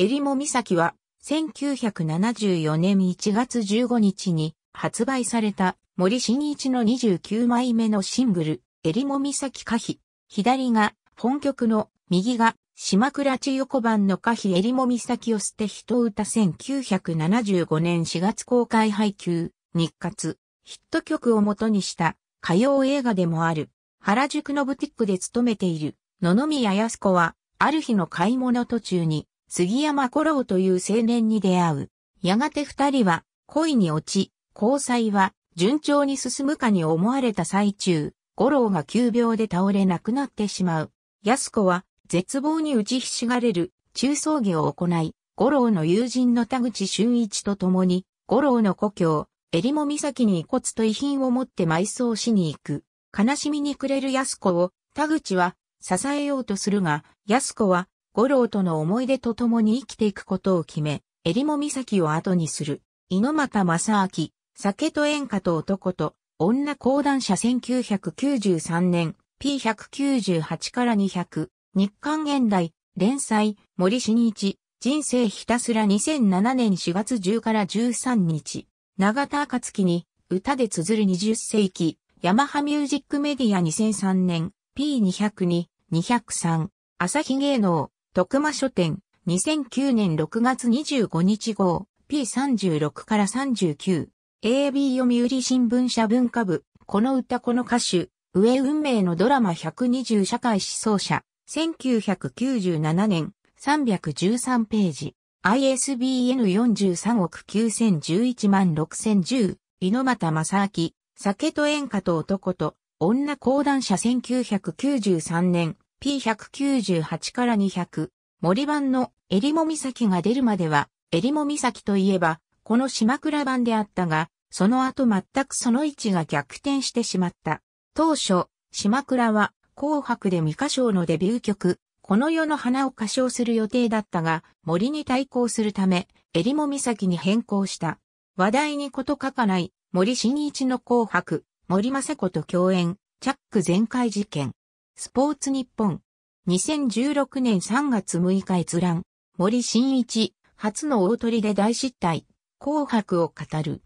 襟裳岬は、1974年1月15日に発売された森新一の29枚目のシングル、襟裳岬歌碑。左が本曲の、右が島倉千代子版の歌碑襟裳岬を捨て人歌1975年4月公開配給、日活、ヒット曲をもとにした歌謡映画でもある。原宿のブティックで勤めている野々宮康子は、ある日の買い物途中に、杉山五郎という青年に出会う。やがて二人は恋に落ち、交際は順調に進むかに思われた最中、五郎が急病で倒れ亡くなってしまう。安子は絶望に打ちひしがれる中葬儀を行い、五郎の友人の田口俊一と共に、五郎の故郷、襟も岬に遺骨と遺品を持って埋葬しに行く。悲しみに暮れる安子を、田口は支えようとするが、安子は五郎との思い出と共に生きていくことを決め、襟裳岬を後にする、猪俣正明、酒と演歌と男と、女講談社1993年、P198 から200、日刊現代、連載、森新一、人生ひたすら2007年4月10から13日、長田暁に、歌で綴る20世紀、ヤマハミュージックメディア2003年、P202、203、朝日芸能、徳間書店、2009年6月25日号、P36 から39、AB 読売新聞社文化部、この歌この歌手、上運命のドラマ120社会思想者、1997年、313ページ、ISBN 43億9011万6010、猪俣正明、酒と演歌と男と、女講談社1993年、P198 から200、森版の襟裳岬が出るまでは、襟裳岬といえば、この島倉版であったが、その後全くその位置が逆転してしまった。当初、島倉は、紅白で未歌唱のデビュー曲、この世の花を歌唱する予定だったが、森に対抗するため、襟裳岬に変更した。話題にこと書かない、森新一の紅白、森雅子と共演、チャック全開事件。スポーツ日本。2016年3月6日閲覧。森新一、初の大鳥で大失態。紅白を語る。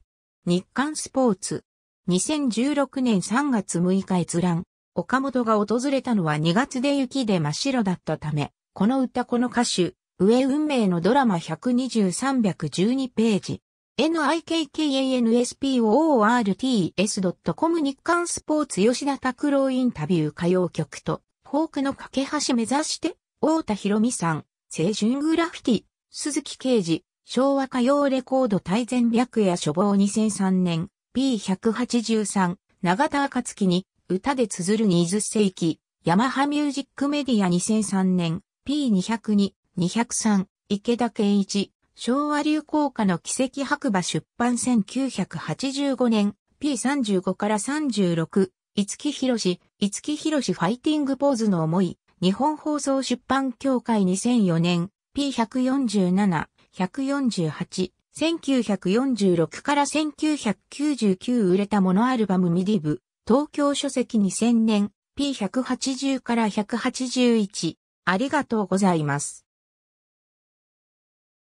日刊スポーツ。2016年3月6日閲覧。岡本が訪れたのは2月で雪で真っ白だったため、この歌この歌手、上運命のドラマ120-312ページ。nikkanspoorts.com 日刊スポーツ吉田拓郎インタビュー歌謡曲と、フォークの架け橋目指して、大田博美さん、青春グラフィティ、鈴木啓治、昭和歌謡レコード大全白や処方2003年、P183、長田暁に、歌で綴る20世紀、ヤマハミュージックメディア2003年、P202、203、池田健一、昭和流行歌の奇跡白馬出版1985年 P35 から36、五木博士、五木博士ファイティングポーズの思い、日本放送出版協会2004年 P147、148、1946から1999売れたモノアルバムミディブ、東京書籍2000年 P180 から181、ありがとうございます。